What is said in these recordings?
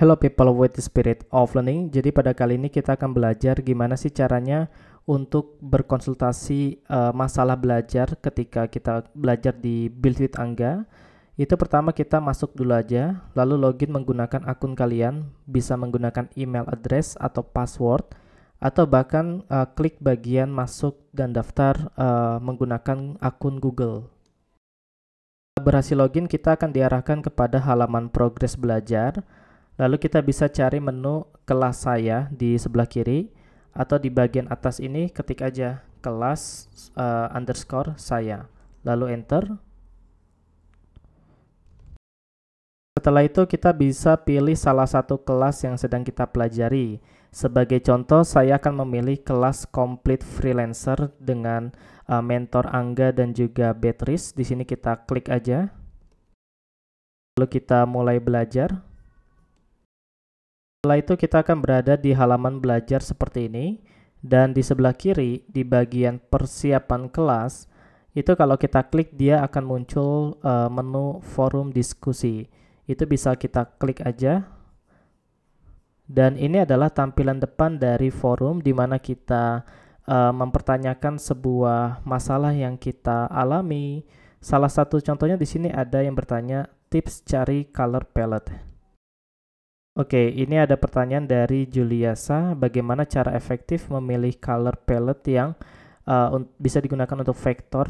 Hello people with the spirit of learning. Jadi pada kali ini kita akan belajar gimana sih caranya untuk berkonsultasi uh, masalah belajar ketika kita belajar di Build with Angga. Itu pertama kita masuk dulu aja, lalu login menggunakan akun kalian, bisa menggunakan email address atau password atau bahkan uh, klik bagian masuk dan daftar uh, menggunakan akun Google. Berhasil login kita akan diarahkan kepada halaman progres belajar Lalu kita bisa cari menu kelas saya di sebelah kiri atau di bagian atas ini ketik aja kelas uh, underscore saya. Lalu enter. Setelah itu kita bisa pilih salah satu kelas yang sedang kita pelajari. Sebagai contoh, saya akan memilih kelas Complete Freelancer dengan uh, mentor Angga dan juga Beatrice. Di sini kita klik aja. Lalu kita mulai belajar. Setelah itu kita akan berada di halaman belajar seperti ini dan di sebelah kiri di bagian persiapan kelas itu kalau kita klik dia akan muncul uh, menu forum diskusi. Itu bisa kita klik aja. Dan ini adalah tampilan depan dari forum di mana kita uh, mempertanyakan sebuah masalah yang kita alami. Salah satu contohnya di sini ada yang bertanya tips cari color palette. Oke, ini ada pertanyaan dari Juliasa, bagaimana cara efektif memilih color palette yang uh, bisa digunakan untuk vektor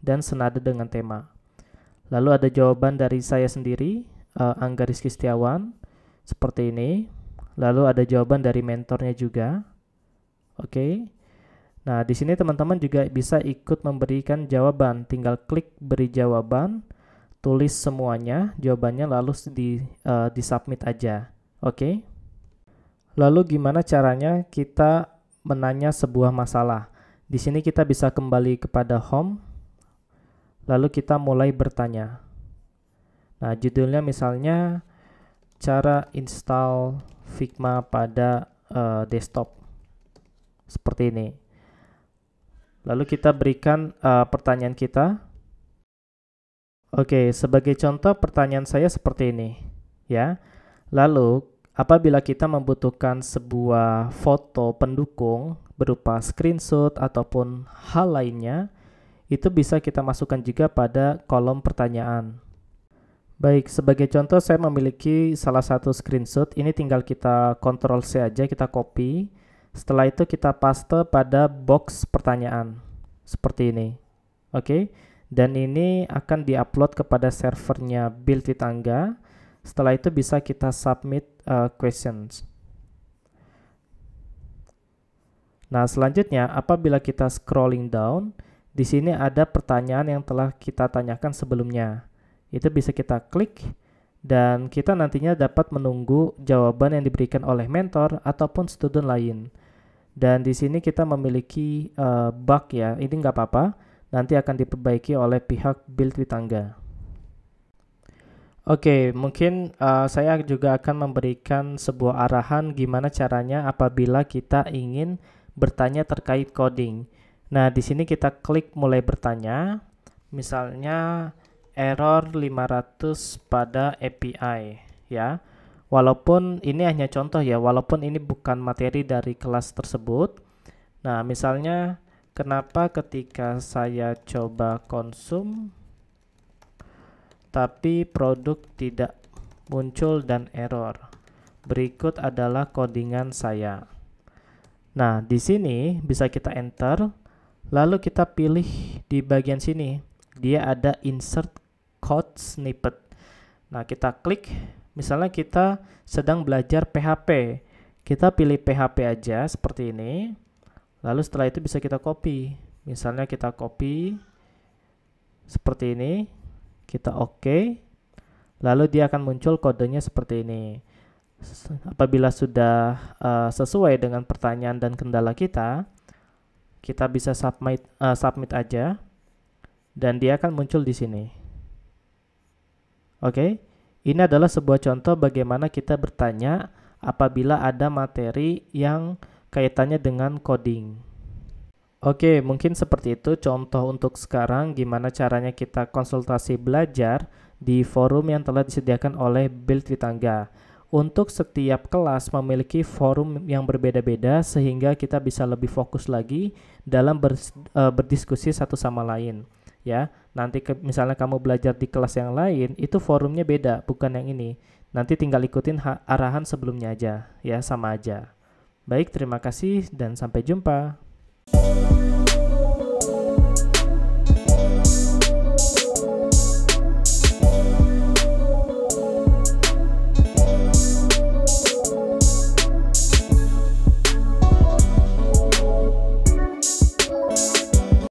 dan senada dengan tema? Lalu ada jawaban dari saya sendiri, uh, Angga Rizky Setiawan, seperti ini. Lalu ada jawaban dari mentornya juga. Oke. Okay. Nah, di sini teman-teman juga bisa ikut memberikan jawaban. Tinggal klik beri jawaban, tulis semuanya, jawabannya lalu di uh, disubmit aja. Oke. Lalu gimana caranya kita menanya sebuah masalah? Di sini kita bisa kembali kepada home, lalu kita mulai bertanya. Nah, judulnya misalnya cara install Figma pada uh, desktop. Seperti ini. Lalu kita berikan uh, pertanyaan kita. Oke, sebagai contoh pertanyaan saya seperti ini, ya. Lalu, apabila kita membutuhkan sebuah foto pendukung berupa screenshot ataupun hal lainnya, itu bisa kita masukkan juga pada kolom pertanyaan. Baik, sebagai contoh saya memiliki salah satu screenshot, ini tinggal kita Ctrl C aja, kita copy. Setelah itu kita paste pada box pertanyaan, seperti ini. Oke, dan ini akan diupload kepada servernya Build with Angga. Setelah itu bisa kita submit uh, questions. Nah, selanjutnya apabila kita scrolling down, di sini ada pertanyaan yang telah kita tanyakan sebelumnya. Itu bisa kita klik dan kita nantinya dapat menunggu jawaban yang diberikan oleh mentor ataupun student lain. Dan di sini kita memiliki uh, bug ya, ini nggak apa-apa, nanti akan diperbaiki oleh pihak build Witangga. Oke, okay, mungkin uh, saya juga akan memberikan sebuah arahan gimana caranya apabila kita ingin bertanya terkait coding. Nah, di sini kita klik mulai bertanya. Misalnya error 500 pada API ya. Walaupun ini hanya contoh ya, walaupun ini bukan materi dari kelas tersebut. Nah, misalnya kenapa ketika saya coba konsum tapi produk tidak muncul dan error. Berikut adalah codingan saya. Nah, di sini bisa kita enter, lalu kita pilih di bagian sini. Dia ada insert code snippet. Nah, kita klik. Misalnya kita sedang belajar PHP. Kita pilih PHP aja seperti ini. Lalu setelah itu bisa kita copy. Misalnya kita copy seperti ini kita oke okay. lalu dia akan muncul kodenya seperti ini apabila sudah uh, sesuai dengan pertanyaan dan kendala kita kita bisa submit uh, submit aja dan dia akan muncul di sini oke okay? ini adalah sebuah contoh bagaimana kita bertanya apabila ada materi yang kaitannya dengan coding Oke, mungkin seperti itu contoh untuk sekarang gimana caranya kita konsultasi belajar di forum yang telah disediakan oleh Build Witangga. Untuk setiap kelas memiliki forum yang berbeda-beda sehingga kita bisa lebih fokus lagi dalam ber, e, berdiskusi satu sama lain. Ya, nanti ke, misalnya kamu belajar di kelas yang lain itu forumnya beda, bukan yang ini. Nanti tinggal ikutin arahan sebelumnya aja, ya sama aja. Baik, terima kasih dan sampai jumpa.